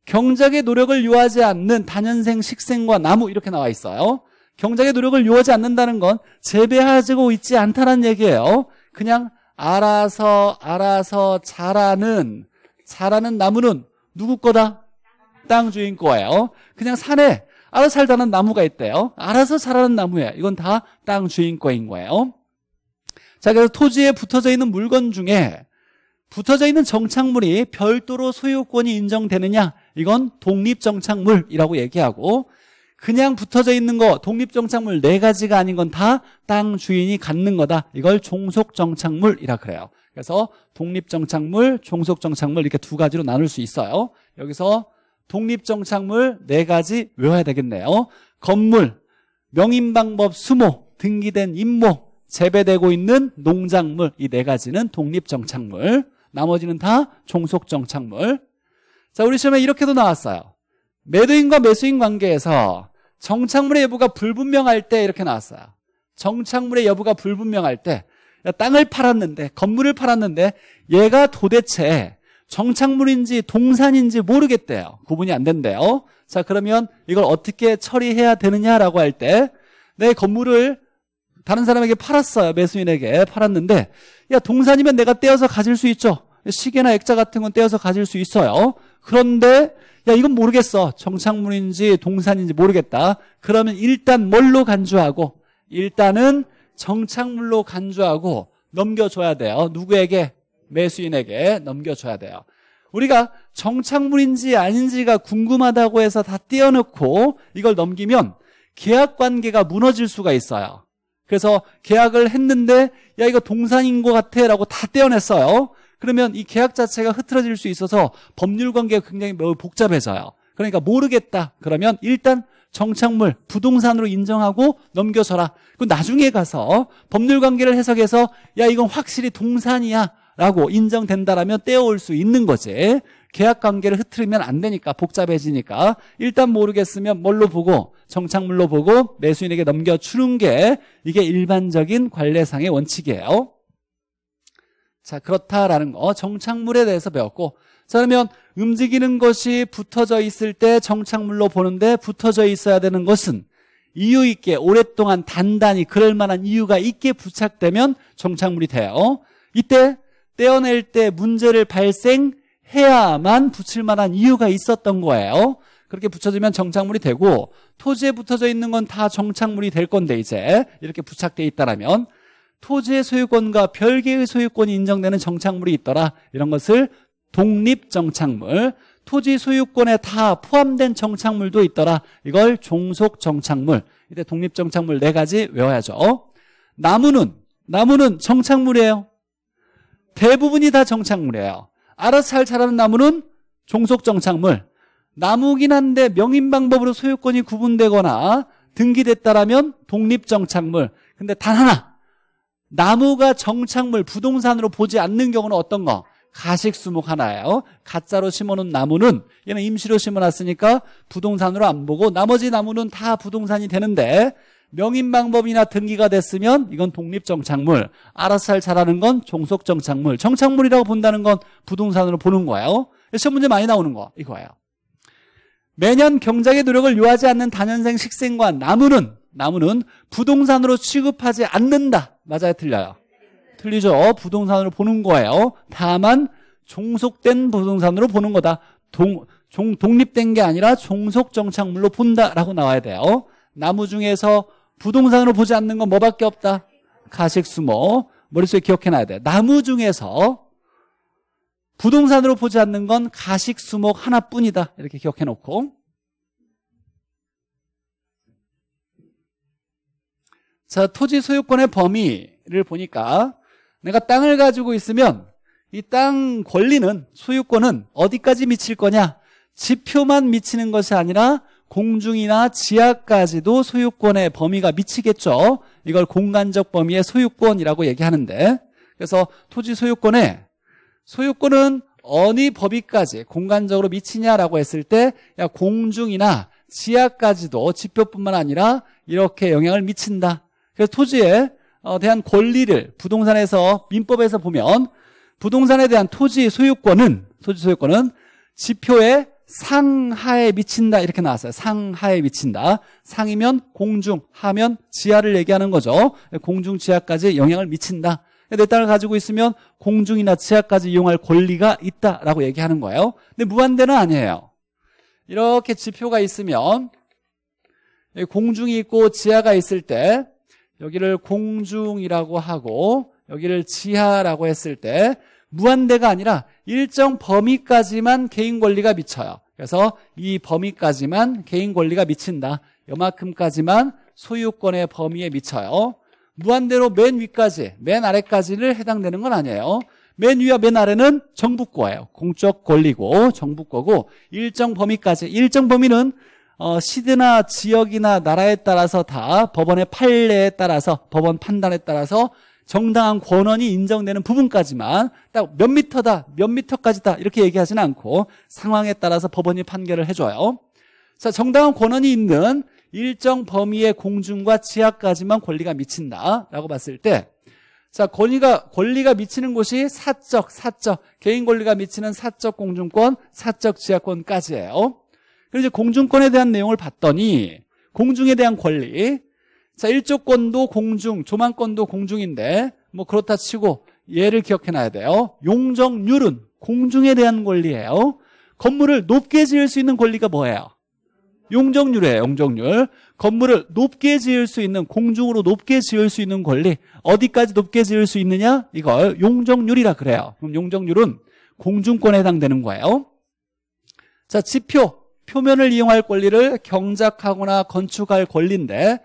경작의 노력을 요하지 않는 단연생 식생과 나무 이렇게 나와 있어요. 경작의 노력을 요하지 않는다는 건 재배하고 있지 않다는 얘기예요. 그냥 알아서 알아서 자라는 자라는 나무는 누구 거다? 땅 주인 거예요. 그냥 산에 알아서 살다는 나무가 있대요. 알아서 자라는 나무예요. 이건 다 땅 주인 거인 거예요. 자, 그래서 토지에 붙어져 있는 물건 중에 붙어져 있는 정착물이 별도로 소유권이 인정되느냐? 이건 독립정착물이라고 얘기하고 그냥 붙어져 있는 거 독립정착물 네 가지가 아닌 건 다 땅 주인이 갖는 거다. 이걸 종속정착물이라 그래요. 그래서 독립정착물, 종속정착물 이렇게 두 가지로 나눌 수 있어요. 여기서 독립정착물 네 가지 외워야 되겠네요. 건물, 명인방법 수모, 등기된 임모 재배되고 있는 농작물 이 네 가지는 독립정착물 나머지는 다 종속정착물 자 우리 시험에 이렇게도 나왔어요 매도인과 매수인 관계에서 정착물의 여부가 불분명할 때 이렇게 나왔어요. 정착물의 여부가 불분명할 때 땅을 팔았는데 건물을 팔았는데 얘가 도대체 정착물인지 동산인지 모르겠대요. 구분이 안 된대요. 자 그러면 이걸 어떻게 처리해야 되느냐라고 할 때 내 건물을 다른 사람에게 팔았어요. 매수인에게 팔았는데 야 동산이면 내가 떼어서 가질 수 있죠. 시계나 액자 같은 건 떼어서 가질 수 있어요. 그런데 야, 이건 모르겠어. 정착문인지 동산인지 모르겠다. 그러면 일단 뭘로 간주하고, 일단은 정착물로 간주하고 넘겨줘야 돼요. 누구에게? 매수인에게 넘겨줘야 돼요. 우리가 정착물인지 아닌지가 궁금하다고 해서 다 떼어놓고 이걸 넘기면 계약 관계가 무너질 수가 있어요. 그래서 계약을 했는데 야 이거 동산인 것 같아 라고 다 떼어냈어요. 그러면 이 계약 자체가 흐트러질 수 있어서 법률 관계가 굉장히 매우 복잡해져요. 그러니까 모르겠다. 그러면 일단 정착물, 부동산으로 인정하고 넘겨줘라. 그 나중에 가서 법률 관계를 해석해서 야, 이건 확실히 동산이야. 라고 인정된다라면 떼어올 수 있는 거지. 계약 관계를 흐트리면 안 되니까 복잡해지니까 일단 모르겠으면 뭘로 보고 정착물로 보고 매수인에게 넘겨주는 게 이게 일반적인 관례상의 원칙이에요. 자, 그렇다라는 거. 어, 정착물에 대해서 배웠고. 자, 그러면 움직이는 것이 붙어져 있을 때 정착물로 보는데 붙어져 있어야 되는 것은 이유 있게 오랫동안 단단히 그럴 만한 이유가 있게 부착되면 정착물이 돼요. 이때 떼어낼 때 문제를 발생해야만 붙일 만한 이유가 있었던 거예요. 그렇게 붙여지면 정착물이 되고 토지에 붙어져 있는 건 다 정착물이 될 건데 이제 이렇게 부착돼 있다라면 토지의 소유권과 별개의 소유권이 인정되는 정착물이 있더라. 이런 것을 독립정착물, 토지 소유권에 다 포함된 정착물도 있더라. 이걸 종속정착물. 이때 독립정착물 네 가지 외워야죠. 나무는, 나무는 정착물이에요. 대부분이 다 정착물이에요. 알아서 잘 자라는 나무는 종속정착물. 나무긴 한데 명인방법으로 소유권이 구분되거나 등기됐다라면 독립정착물. 근데 단 하나, 나무가 정착물 부동산으로 보지 않는 경우는 어떤 거? 가식수목 하나예요. 가짜로 심어놓은 나무는 얘는 임시로 심어놨으니까 부동산으로 안 보고 나머지 나무는 다 부동산이 되는데 명인방법이나 등기가 됐으면 이건 독립정착물 알아서 잘 자라는 건 종속정착물 정착물이라고 본다는 건 부동산으로 보는 거예요. 시험 문제 많이 나오는 거 이거예요. 매년 경작의 노력을 요하지 않는 단연생 식생과 나무는 나무는 부동산으로 취급하지 않는다. 맞아요? 틀려요? 틀리죠? 부동산으로 보는 거예요. 다만 종속된 부동산으로 보는 거다. 동, 종, 독립된 게 아니라 종속정착물로 본다라고 나와야 돼요. 나무 중에서 부동산으로 보지 않는 건 뭐밖에 없다? 가식수모. 머릿속에 기억해놔야 돼. 요 나무 중에서 부동산으로 보지 않는 건 가식수목 하나뿐이다. 이렇게 기억해놓고 자, 토지 소유권의 범위를 보니까 내가 땅을 가지고 있으면 이 땅 권리는 소유권은 어디까지 미칠 거냐? 지표만 미치는 것이 아니라 공중이나 지하까지도 소유권의 범위가 미치겠죠. 이걸 공간적 범위의 소유권이라고 얘기하는데 그래서 토지 소유권의 소유권은 어느 범위까지 공간적으로 미치냐라고 했을 때 공중이나 지하까지도 지표뿐만 아니라 이렇게 영향을 미친다. 그래서 토지에 어, 대한 권리를 부동산에서 민법에서 보면 부동산에 대한 토지 소유권은 토지 소유권은 지표의 상하에 미친다 이렇게 나왔어요 상하에 미친다 상이면 공중 하면 지하를 얘기하는 거죠 공중 지하까지 영향을 미친다 내 땅을 가지고 있으면 공중이나 지하까지 이용할 권리가 있다라고 얘기하는 거예요 근데 무한대는 아니에요 이렇게 지표가 있으면 공중이 있고 지하가 있을 때 여기를 공중이라고 하고 여기를 지하라고 했을 때 무한대가 아니라 일정 범위까지만 개인 권리가 미쳐요. 그래서 이 범위까지만 개인 권리가 미친다. 이만큼까지만 소유권의 범위에 미쳐요. 무한대로 맨 위까지, 맨 아래까지를 해당되는 건 아니에요. 맨 위와 맨 아래는 정부 거예요. 공적 권리고 정부 거고 일정 범위까지. 일정 범위는 어, 시드나 지역이나 나라에 따라서 다 법원의 판례에 따라서 법원 판단에 따라서 정당한 권원이 인정되는 부분까지만 딱 몇 미터다 몇 미터까지다 이렇게 얘기하지는 않고 상황에 따라서 법원이 판결을 해줘요 자 정당한 권원이 있는 일정 범위의 공중과 지하까지만 권리가 미친다라고 봤을 때 자, 권위가, 권리가 미치는 곳이 사적, 사적, 개인 권리가 미치는 사적 공중권, 사적 지하권까지예요. 그래서 공중권에 대한 내용을 봤더니 공중에 대한 권리 자 일조권도 공중 조망권도 공중인데 뭐 그렇다 치고 얘를 기억해놔야 돼요 용적률은 공중에 대한 권리예요 건물을 높게 지을 수 있는 권리가 뭐예요? 용적률이에요 용적률 건물을 높게 지을 수 있는 공중으로 높게 지을 수 있는 권리 어디까지 높게 지을 수 있느냐 이걸 용적률이라 그래요 그럼 용적률은 공중권에 해당되는 거예요 자 지표 표면을 이용할 권리를 경작하거나 건축할 권리인데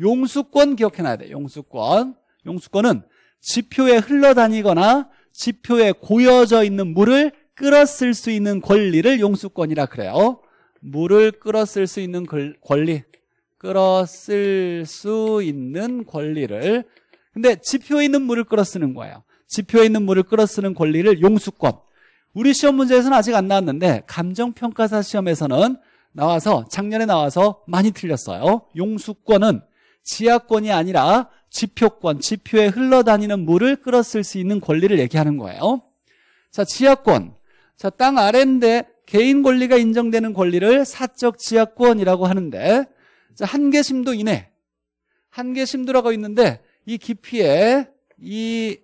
용수권 기억해놔야 돼 용수권 용수권은 지표에 흘러다니거나 지표에 고여져 있는 물을 끌었을 수 있는 권리를 용수권이라 그래요 물을 끌었을 수 있는 권리 끌었을 수 있는 권리를 근데 지표에 있는 물을 끌어쓰는 거예요 지표에 있는 물을 끌어쓰는 권리를 용수권 우리 시험 문제에서는 아직 안 나왔는데 감정평가사 시험에서는 나와서 작년에 나와서 많이 틀렸어요. 용수권은 지하권이 아니라 지표권, 지표에 흘러다니는 물을 끌었을 수 있는 권리를 얘기하는 거예요. 자, 지하권. 자, 땅 아래인데 개인 권리가 인정되는 권리를 사적 지하권이라고 하는데 자, 한계 심도 이내. 한계 심도라고 있는데 이 깊이에 이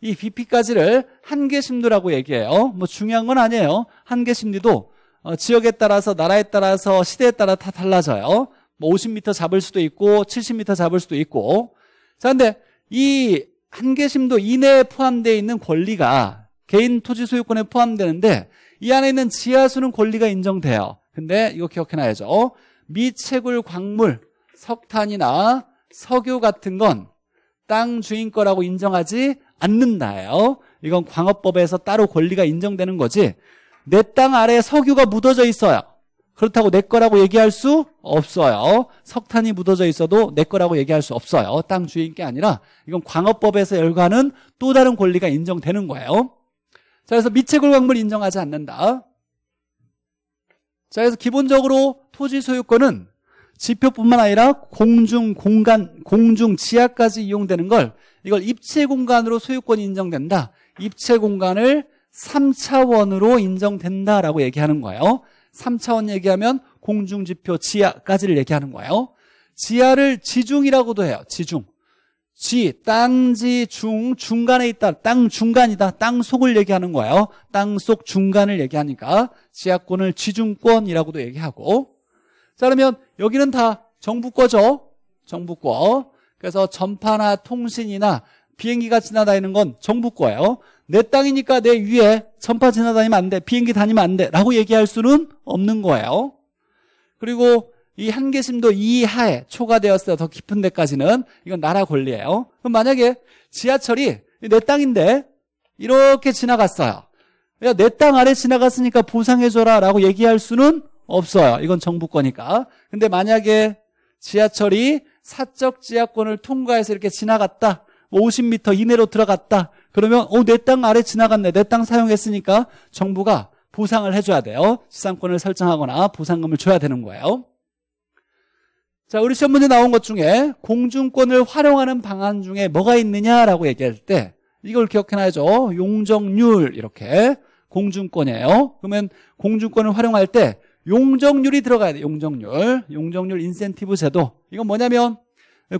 이 BP까지를 한계심리라고 얘기해요. 뭐 중요한 건 아니에요. 한계심리도 어, 지역에 따라서 나라에 따라서 시대에 따라 다 달라져요. 뭐 50m 잡을 수도 있고 70m 잡을 수도 있고. 자, 근데 이 한계심도 이내에 포함되어 있는 권리가 개인 토지 소유권에 포함되는데 이 안에 있는 지하수는 권리가 인정돼요. 근데 이거 기억해놔야죠. 미채굴 광물, 석탄이나 석유 같은 건 땅 주인 거라고 인정하지 않는다예요. 이건 광업법에서 따로 권리가 인정되는 거지 내 땅 아래에 석유가 묻어져 있어요. 그렇다고 내 거라고 얘기할 수 없어요. 석탄이 묻어져 있어도 내 거라고 얘기할 수 없어요. 땅 주인 게 아니라 이건 광업법에서 열과는 또 다른 권리가 인정되는 거예요. 자, 그래서 미채굴 광물 인정하지 않는다. 자, 그래서 기본적으로 토지 소유권은 지표뿐만 아니라 공중 공간, 공중 지하까지 이용되는 걸 이걸 입체 공간으로 소유권이 인정된다. 입체 공간을 3차원으로 인정된다라고 얘기하는 거예요. 3차원 얘기하면 공중지표 지하까지를 얘기하는 거예요. 지하를 지중이라고도 해요. 지중. 지, 땅, 지, 중, 중간에 있다. 땅 중간이다. 땅 속을 얘기하는 거예요. 땅 속 중간을 얘기하니까 지하권을 지중권이라고도 얘기하고. 자, 그러면 여기는 다 정부 거죠. 정부 거. 그래서 전파나 통신이나 비행기가 지나다니는 건 정부 거예요. 내 땅이니까 내 위에 전파 지나다니면 안 돼. 비행기 다니면 안 돼. 라고 얘기할 수는 없는 거예요. 그리고 이 한계심도 이하에 초과되었어요. 더 깊은 데까지는. 이건 나라 권리예요. 그럼 만약에 지하철이 내 땅인데 이렇게 지나갔어요. 내 땅 아래 지나갔으니까 보상해줘라 라고 얘기할 수는 없어요. 이건 정부 거니까. 근데 만약에 지하철이 사적 지하권을 통과해서 이렇게 지나갔다. 50m 뭐 이내로 들어갔다. 그러면 어, 내땅 아래 지나갔네. 내 땅 사용했으니까 정부가 보상을 해줘야 돼요. 지상권을 설정하거나 보상금을 줘야 되는 거예요. 자, 우리 시험 문제 나온 것 중에 공중권을 활용하는 방안 중에 뭐가 있느냐라고 얘기할 때 이걸 기억해놔야죠. 용적률 이렇게 공중권이에요. 그러면 공중권을 활용할 때 용적률이 들어가야 돼. 요 용적률, 용적률 인센티브 제도 이건 뭐냐면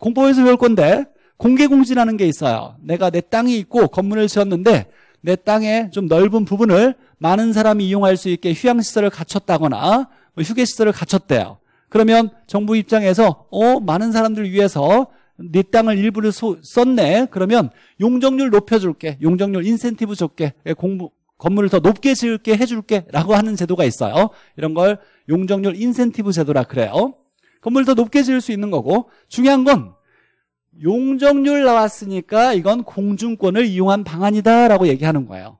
공법에서 배울 건데 공개공지라는 게 있어요. 내가 내 땅이 있고 건물을 지었는데 내 땅의 좀 넓은 부분을 많은 사람이 이용할 수 있게 휴양시설을 갖췄다거나 뭐 휴게시설을 갖췄대요. 그러면 정부 입장에서 어 많은 사람들을 위해서 네 땅을 일부를 소, 썼네. 그러면 용적률 높여줄게. 용적률 인센티브 줄게. 예, 공부, 건물을 더 높게 지을게 해줄게 라고 하는 제도가 있어요. 이런 걸 용적률 인센티브 제도라 그래요. 건물 더 높게 지을 수 있는 거고 중요한 건 용적률 나왔으니까 이건 공중권을 이용한 방안이다라고 얘기하는 거예요.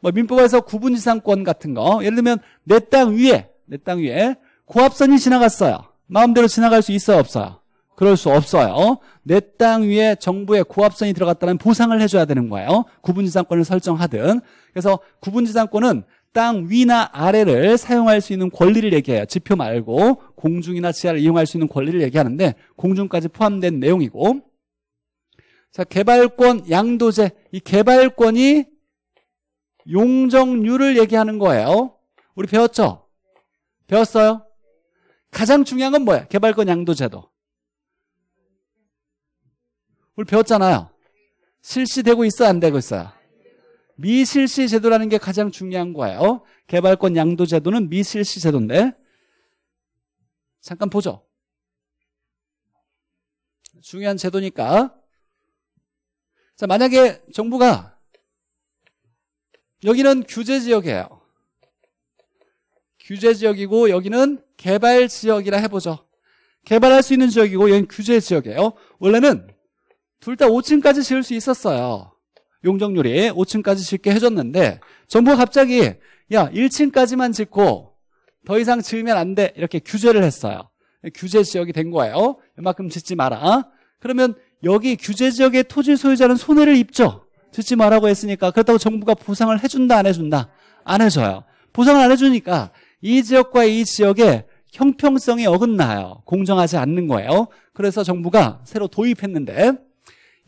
뭐 민법에서 구분지상권 같은 거 예를 들면 내 땅 위에 내 땅 위에 고압선이 지나갔어요. 마음대로 지나갈 수 있어요 없어요? 그럴 수 없어요. 내 땅 위에 정부의 고압선이 들어갔다는 보상을 해줘야 되는 거예요. 구분지상권을 설정하든. 그래서 구분지상권은 땅 위나 아래를 사용할 수 있는 권리를 얘기해요. 지표 말고 공중이나 지하를 이용할 수 있는 권리를 얘기하는데 공중까지 포함된 내용이고 자 개발권 양도제 이 개발권이 용적률을 얘기하는 거예요. 우리 배웠죠? 배웠어요? 가장 중요한 건 뭐야? 개발권 양도제도 우리 배웠잖아요. 실시되고 있어 안 되고 있어요? 미실시 제도라는 게 가장 중요한 거예요. 어? 개발권 양도 제도는 미실시 제도인데 잠깐 보죠. 중요한 제도니까 자 만약에 정부가 여기는 규제 지역이에요. 규제 지역이고 여기는 개발 지역이라 해보죠. 개발할 수 있는 지역이고 여기는 규제 지역이에요. 원래는 둘 다 5층까지 지을 수 있었어요. 용적률이 5층까지 짓게 해줬는데 정부가 갑자기 야 1층까지만 짓고 더 이상 지으면 안 돼 이렇게 규제를 했어요 규제 지역이 된 거예요 이만큼 짓지 마라 그러면 여기 규제 지역의 토지 소유자는 손해를 입죠 짓지 말라고 했으니까 그렇다고 정부가 보상을 해준다 안 해준다 안 해줘요 보상을 안 해주니까 이 지역과 이 지역의 형평성이 어긋나요 공정하지 않는 거예요 그래서 정부가 새로 도입했는데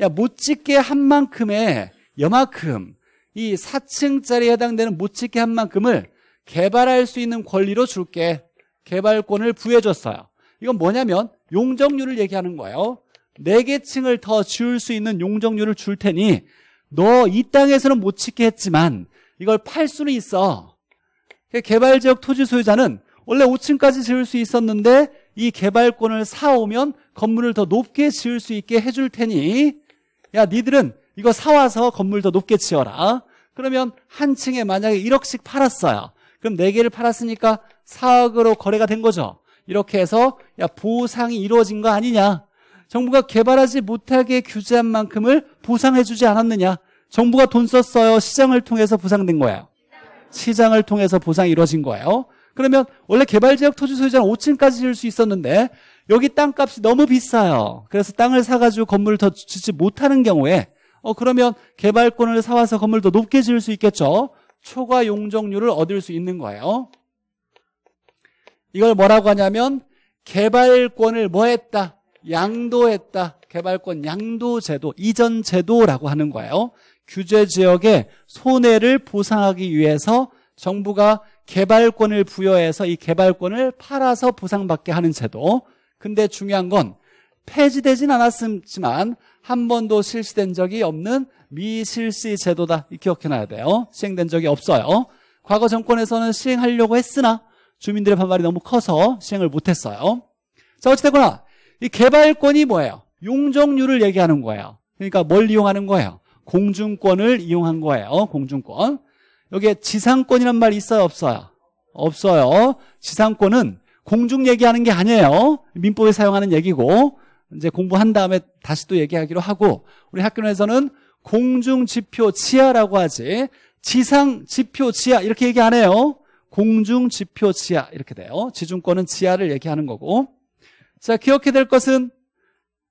야못 짓게 한 만큼의 여만큼 이 4층짜리에 해당되는 못 짓게 한 만큼을 개발할 수 있는 권리로 줄게 개발권을 부여해줬어요 이건 뭐냐면 용적률을 얘기하는 거예요 4개 층을 더 지을 수 있는 용적률을 줄 테니 너 이 땅에서는 못 짓게 했지만 이걸 팔 수는 있어 그 개발지역 토지 소유자는 원래 5층까지 지을 수 있었는데 이 개발권을 사오면 건물을 더 높게 지을 수 있게 해줄 테니 야 니들은 이거 사와서 건물 더 높게 지어라. 어? 그러면 한 층에 만약에 1억씩 팔았어요. 그럼 4개를 팔았으니까 4억으로 거래가 된 거죠. 이렇게 해서 야 보상이 이루어진 거 아니냐. 정부가 개발하지 못하게 규제한 만큼을 보상해주지 않았느냐. 정부가 돈 썼어요. 시장을 통해서 보상된 거예요. 시장을 통해서 보상이 이루어진 거예요. 그러면 원래 개발지역 토지 소유자는 5층까지 지을 수 있었는데 여기 땅값이 너무 비싸요. 그래서 땅을 사가지고 건물을 더 짓지 못하는 경우에 어 그러면 개발권을 사와서 건물도 높게 지을 수 있겠죠. 초과 용적률을 얻을 수 있는 거예요. 이걸 뭐라고 하냐면 개발권을 뭐 했다? 양도했다. 개발권 양도 제도, 이전 제도라고 하는 거예요. 규제 지역의 손해를 보상하기 위해서 정부가 개발권을 부여해서 이 개발권을 팔아서 보상받게 하는 제도. 근데 중요한 건 폐지되진 않았지만 한 번도 실시된 적이 없는 미실시 제도다. 기억해놔야 돼요. 시행된 적이 없어요. 과거 정권에서는 시행하려고 했으나 주민들의 반발이 너무 커서 시행을 못했어요. 자 어찌됐거나 이 개발권이 뭐예요? 용적률을 얘기하는 거예요. 그러니까 뭘 이용하는 거예요? 공중권을 이용한 거예요. 공중권. 여기에 지상권이란 말이 있어요? 없어요? 없어요. 지상권은 공중 얘기하는 게 아니에요. 민법에 사용하는 얘기고 이제 공부한 다음에 다시 또 얘기하기로 하고 우리 학교 내에서는 공중 지표 치하라고 하지 지상 지표 치하 이렇게 얘기 안 해요. 공중 지표 치하 이렇게 돼요. 지중권은 지하를 얘기하는 거고. 자, 기억해야 될 것은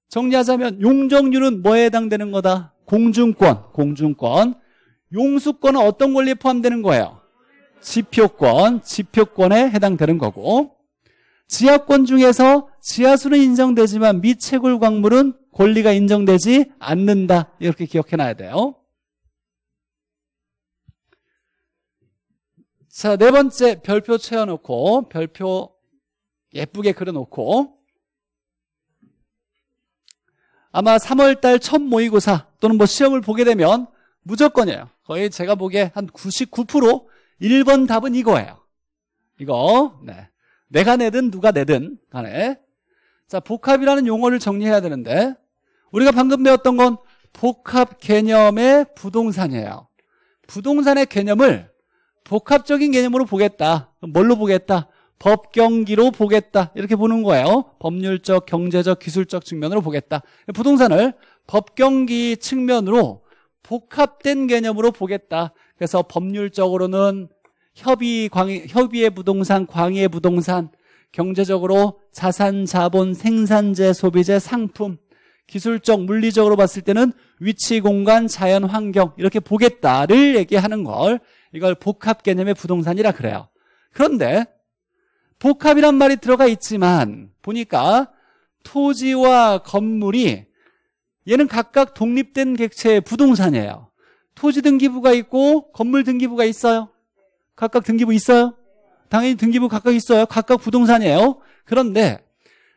정리하자면 용적률은 뭐에 해당되는 거다? 공중권, 공중권. 용수권은 어떤 권리에 포함되는 거예요? 지표권, 지표권에 해당되는 거고. 지하권 중에서 지하수는 인정되지만 미채굴 광물은 권리가 인정되지 않는다. 이렇게 기억해놔야 돼요. 자, 네 번째 별표 채워놓고 별표 예쁘게 그려놓고 아마 3월달 첫 모의고사 또는 뭐 시험을 보게 되면 무조건이에요. 거의 제가 보기에 한 99% 1번 답은 이거예요. 이거 네. 내가 내든 누가 내든 간에 자 복합이라는 용어를 정리해야 되는데 우리가 방금 배웠던 건 복합 개념의 부동산이에요 부동산의 개념을 복합적인 개념으로 보겠다 뭘로 보겠다 법경기로 보겠다 이렇게 보는 거예요 법률적, 경제적, 기술적 측면으로 보겠다 부동산을 법경기 측면으로 복합된 개념으로 보겠다 그래서 법률적으로는 협의 광해, 협의의 부동산, 광의의 부동산, 경제적으로 자산, 자본, 생산재, 소비재, 상품, 기술적, 물리적으로 봤을 때는 위치, 공간, 자연, 환경 이렇게 보겠다를 얘기하는 걸 이걸 복합 개념의 부동산이라 그래요. 그런데 복합이란 말이 들어가 있지만 보니까 토지와 건물이 얘는 각각 독립된 객체의 부동산이에요. 토지 등기부가 있고 건물 등기부가 있어요. 각각 등기부 있어요? 당연히 등기부 각각 있어요. 각각 부동산이에요. 그런데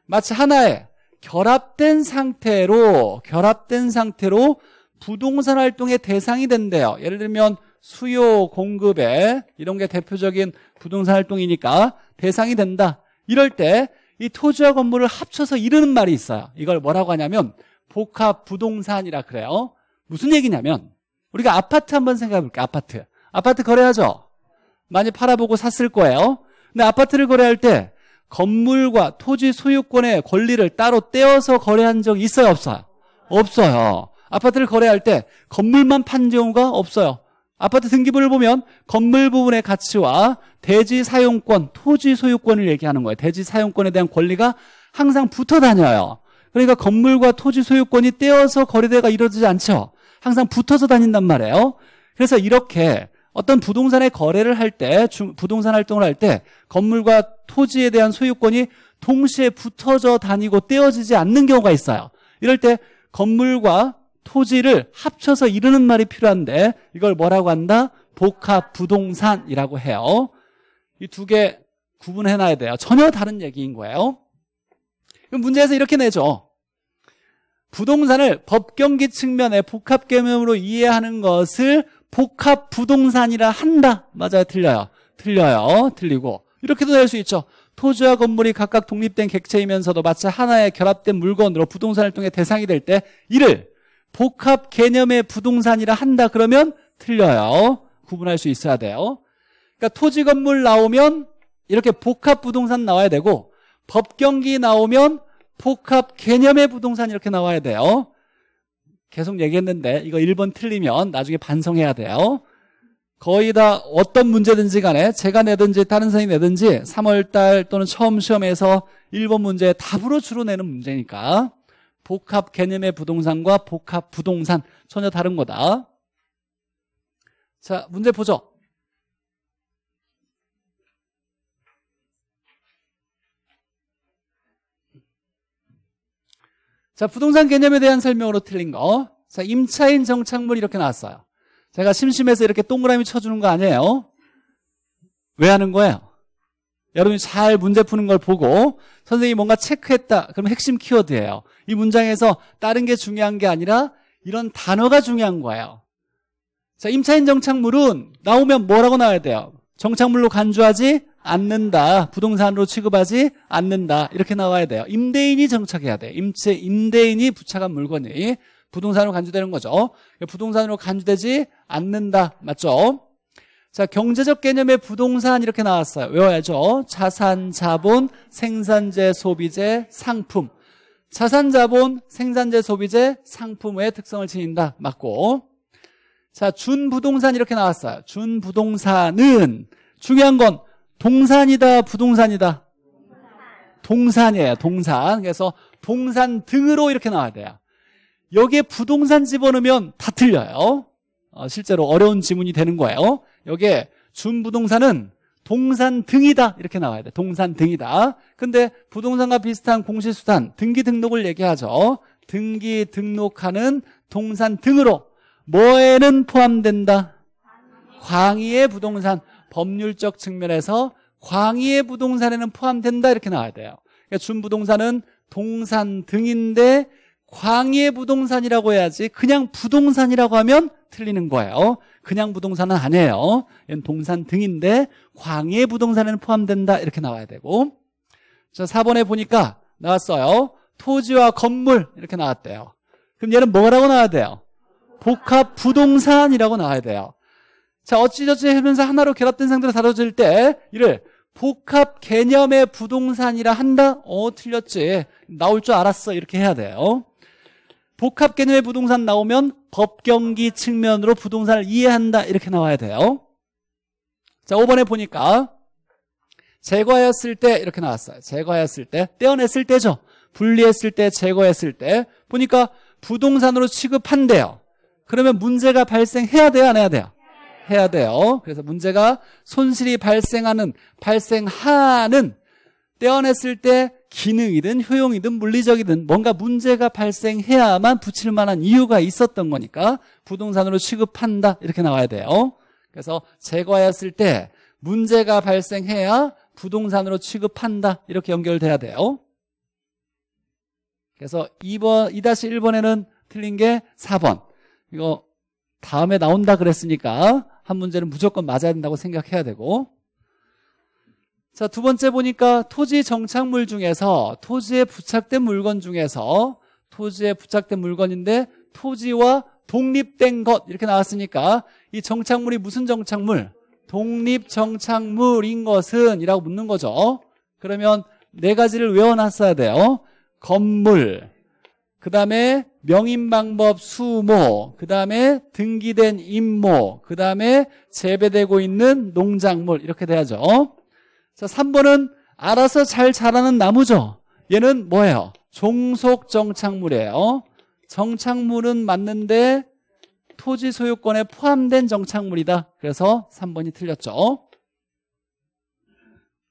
마치 하나의 결합된 상태로 결합된 상태로 부동산 활동의 대상이 된대요. 예를 들면 수요 공급에 이런 게 대표적인 부동산 활동이니까 대상이 된다. 이럴 때 이 토지와 건물을 합쳐서 이르는 말이 있어요. 이걸 뭐라고 하냐면 복합 부동산이라 그래요. 무슨 얘기냐면 우리가 아파트 한번 생각해 볼게요. 아파트. 아파트 거래하죠. 많이 팔아보고 샀을 거예요. 근데 아파트를 거래할 때 건물과 토지 소유권의 권리를 따로 떼어서 거래한 적 있어요? 없어요? 없어요. 아파트를 거래할 때 건물만 판 경우가 없어요. 아파트 등기부를 보면 건물 부분의 가치와 대지 사용권, 토지 소유권을 얘기하는 거예요. 대지 사용권에 대한 권리가 항상 붙어 다녀요. 그러니까 건물과 토지 소유권이 떼어서 거래대가 이루어지지 않죠. 항상 붙어서 다닌단 말이에요. 그래서 이렇게 어떤 부동산의 거래를 할 때, 부동산 활동을 할 때 건물과 토지에 대한 소유권이 동시에 붙어져 다니고 떼어지지 않는 경우가 있어요. 이럴 때 건물과 토지를 합쳐서 이루는 말이 필요한데 이걸 뭐라고 한다? 복합부동산이라고 해요. 이 두 개 구분해놔야 돼요. 전혀 다른 얘기인 거예요. 문제에서 이렇게 내죠. 부동산을 법경기 측면의 복합개념으로 이해하는 것을 복합 부동산이라 한다. 맞아요. 틀려요. 틀려요. 틀리고. 이렇게도 낼수 있죠. 토지와 건물이 각각 독립된 객체이면서도 마치 하나의 결합된 물건으로 부동산을 통해 대상이 될 때 이를 복합 개념의 부동산이라 한다 그러면 틀려요. 구분할 수 있어야 돼요. 그러니까 토지 건물 나오면 이렇게 복합 부동산 나와야 되고 법경기 나오면 복합 개념의 부동산 이렇게 나와야 돼요. 계속 얘기했는데 이거 1번 틀리면 나중에 반성해야 돼요. 거의 다 어떤 문제든지 간에 제가 내든지 다른 선생님이 내든지 3월달 또는 처음 시험에서 1번 문제 답으로 주로 내는 문제니까 복합 개념의 부동산과 복합 부동산 전혀 다른 거다. 자 문제 보죠. 자, 부동산 개념에 대한 설명으로 틀린 거. 자, 임차인 정착물 이렇게 나왔어요. 제가 심심해서 이렇게 동그라미 쳐주는 거 아니에요. 왜 하는 거예요? 여러분이 잘 문제 푸는 걸 보고 선생님이 뭔가 체크했다. 그럼 핵심 키워드예요. 이 문장에서 다른 게 중요한 게 아니라 이런 단어가 중요한 거예요. 자, 임차인 정착물은 나오면 뭐라고 나와야 돼요? 정착물로 간주하지 않는다. 부동산으로 취급하지 않는다. 이렇게 나와야 돼요. 임대인이 정착해야 돼. 임체 임대인이 부착한 물건이 부동산으로 간주되는 거죠. 부동산으로 간주되지 않는다. 맞죠? 자, 경제적 개념의 부동산 이렇게 나왔어요. 외워야죠. 자산, 자본, 생산재, 소비재, 상품. 자산, 자본, 생산재, 소비재, 상품의 특성을 지닌다. 맞고. 자, 준부동산 이렇게 나왔어요. 준부동산은 중요한 건 동산이다, 부동산이다? 동산이에요, 동산. 그래서 동산 등으로 이렇게 나와야 돼요. 여기에 부동산 집어넣으면 다 틀려요. 어, 실제로 어려운 지문이 되는 거예요. 여기에 준부동산은 동산 등이다 이렇게 나와야 돼. 동산 등이다. 근데 부동산과 비슷한 공시수단 등기 등록을 얘기하죠. 등기 등록하는 동산 등으로 뭐에는 포함된다? 광의의 부동산 법률적 측면에서 광의의 부동산에는 포함된다 이렇게 나와야 돼요 그러니까 준부동산은 동산 등인데 광의의 부동산이라고 해야지 그냥 부동산이라고 하면 틀리는 거예요 그냥 부동산은 아니에요 이건 동산 등인데 광의의 부동산에는 포함된다 이렇게 나와야 되고 자 4번에 보니까 나왔어요 토지와 건물 이렇게 나왔대요 그럼 얘는 뭐라고 나와야 돼요? 복합 부동산이라고 나와야 돼요. 자, 어찌저찌 하면서 하나로 결합된 상태로 다뤄질 때 이를 복합 개념의 부동산이라 한다? 어, 틀렸지. 나올 줄 알았어. 이렇게 해야 돼요. 복합 개념의 부동산 나오면 법경기 측면으로 부동산을 이해한다. 이렇게 나와야 돼요. 자, 5번에 보니까 제거하였을 때 이렇게 나왔어요. 제거하였을 때, 떼어냈을 때죠. 분리했을 때, 제거했을 때 보니까 부동산으로 취급한대요. 그러면 문제가 발생해야 돼요? 안 해야 돼요? 해야 돼요. 그래서 문제가 손실이 발생하는, 발생하는, 떼어냈을 때 기능이든 효용이든 물리적이든 뭔가 문제가 발생해야만 붙일 만한 이유가 있었던 거니까 부동산으로 취급한다. 이렇게 나와야 돼요. 그래서 제거하였을 때 문제가 발생해야 부동산으로 취급한다. 이렇게 연결돼야 돼요. 그래서 2번, 2-1번에는 틀린 게 4번. 이거 다음에 나온다 그랬으니까 한 문제는 무조건 맞아야 된다고 생각해야 되고 자, 두 번째 보니까 토지 정착물 중에서 토지에 부착된 물건 중에서 토지에 부착된 물건인데 토지와 독립된 것 이렇게 나왔으니까 이 정착물이 무슨 정착물? 독립 정착물인 것은 이라고 묻는 거죠. 그러면 네 가지를 외워놨어야 돼요. 건물, 그 다음에 명인방법 수모, 그 다음에 등기된 임모, 그 다음에 재배되고 있는 농작물 이렇게 돼야죠. 자, 3번은 알아서 잘 자라는 나무죠. 얘는 뭐예요? 종속 정착물이에요. 정착물은 맞는데 토지 소유권에 포함된 정착물이다. 그래서 3번이 틀렸죠.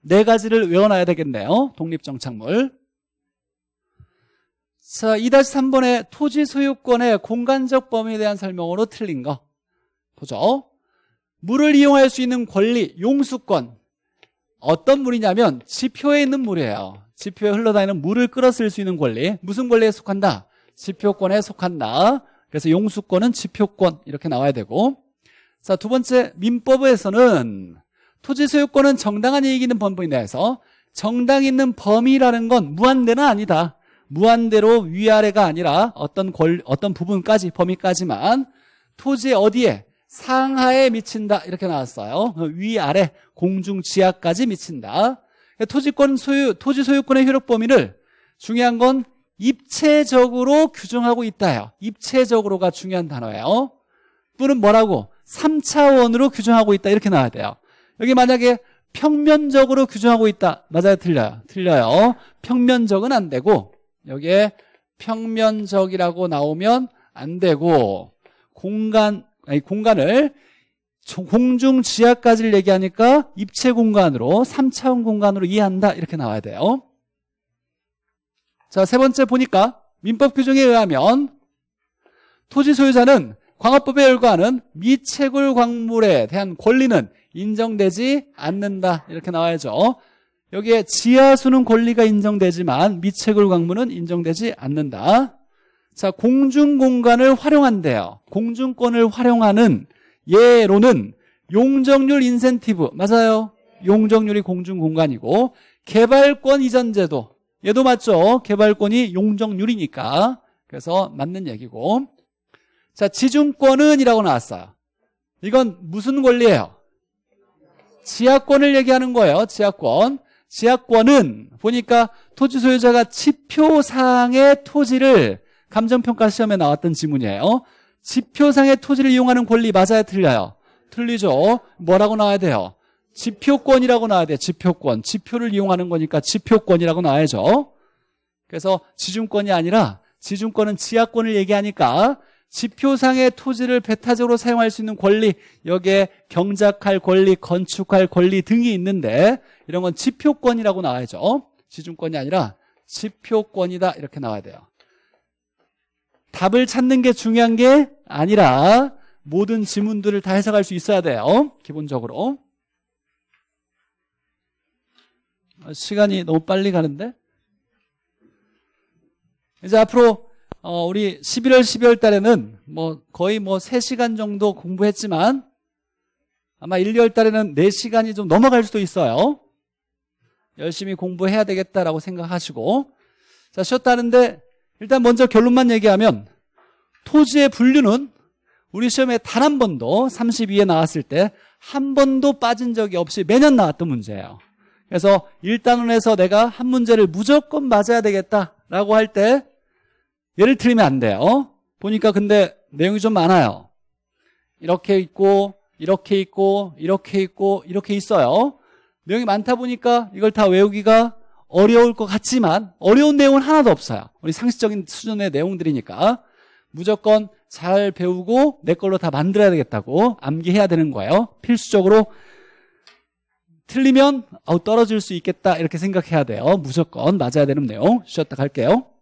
네 가지를 외워놔야 되겠네요. 독립정착물. 자, 2-3번의 토지 소유권의 공간적 범위에 대한 설명으로 틀린 거. 보죠. 물을 이용할 수 있는 권리, 용수권. 어떤 물이냐면 지표에 있는 물이에요. 지표에 흘러다니는 물을 끌어쓸 수 있는 권리. 무슨 권리에 속한다? 지표권에 속한다. 그래서 용수권은 지표권 이렇게 나와야 되고 자, 두 번째 민법에서는 토지 소유권은 정당한 이익이 있는 범위 내에서 정당 있는 범위라는 건 무한대는 아니다. 무한대로 위아래가 아니라 어떤 권, 어떤 부분까지 범위까지만 토지 어디에 상하에 미친다 이렇게 나왔어요. 위아래 공중 지하까지 미친다. 토지권 소유 토지 소유권의 효력 범위를 중요한 건 입체적으로 규정하고 있다요. 입체적으로가 중요한 단어예요. 뿔은 뭐라고 3차원으로 규정하고 있다 이렇게 나와야 돼요. 여기 만약에 평면적으로 규정하고 있다. 맞아요? 틀려요? 틀려요. 평면적은 안 되고 여기에 평면적이라고 나오면 안 되고 공간 아니 공간을 공중 지하까지를 얘기하니까 입체 공간으로 3차원 공간으로 이해한다 이렇게 나와야 돼요 자세 번째 보니까 민법 규정에 의하면 토지 소유자는 광업법에 열거하는 미채굴 광물에 대한 권리는 인정되지 않는다 이렇게 나와야죠 여기에 지하수는 권리가 인정되지만 미체골 광물은 인정되지 않는다. 자, 공중 공간을 활용한대요. 공중권을 활용하는 예로는 용적률 인센티브 맞아요. 용적률이 공중 공간이고 개발권 이전 제도 얘도 맞죠. 개발권이 용적률이니까 그래서 맞는 얘기고 자 지중권은 이라고 나왔어요. 이건 무슨 권리예요? 지하권을 얘기하는 거예요. 지하권 지하권은 보니까 토지 소유자가 지표상의 토지를 감정평가 시험에 나왔던 지문이에요. 지표상의 토지를 이용하는 권리 맞아요? 틀려요? 틀리죠. 뭐라고 나와야 돼요? 지표권이라고 나와야 돼요. 지표권. 지표를 이용하는 거니까 지표권이라고 나와야죠. 그래서 지중권이 아니라 지중권은 지하권을 얘기하니까 지표상의 토지를 배타적으로 사용할 수 있는 권리 여기에 경작할 권리, 건축할 권리 등이 있는데 이런 건 지표권이라고 나와야죠 지중권이 아니라 지표권이다 이렇게 나와야 돼요 답을 찾는 게 중요한 게 아니라 모든 지문들을 다 해석할 수 있어야 돼요 기본적으로 시간이 너무 빨리 가는데 이제 앞으로 어, 우리 11월, 12월 달에는 뭐 거의 뭐 3시간 정도 공부했지만 아마 1, 2월 달에는 4시간이 좀 넘어갈 수도 있어요. 열심히 공부해야 되겠다라고 생각하시고 자, 쉬었다는데 일단 먼저 결론만 얘기하면 토지의 분류는 우리 시험에 단 한 번도 32에 나왔을 때 한 번도 빠진 적이 없이 매년 나왔던 문제예요. 그래서 1단원에서 내가 한 문제를 무조건 맞아야 되겠다라고 할때 얘를 틀리면 안 돼요. 어? 보니까 근데 내용이 좀 많아요. 이렇게 있고 이렇게 있고 이렇게 있고 이렇게 있어요. 내용이 많다 보니까 이걸 다 외우기가 어려울 것 같지만 어려운 내용은 하나도 없어요. 우리 상식적인 수준의 내용들이니까 무조건 잘 배우고 내 걸로 다 만들어야 되겠다고 암기해야 되는 거예요. 필수적으로 틀리면 떨어질 수 있겠다 이렇게 생각해야 돼요. 무조건 맞아야 되는 내용 쉬었다 갈게요.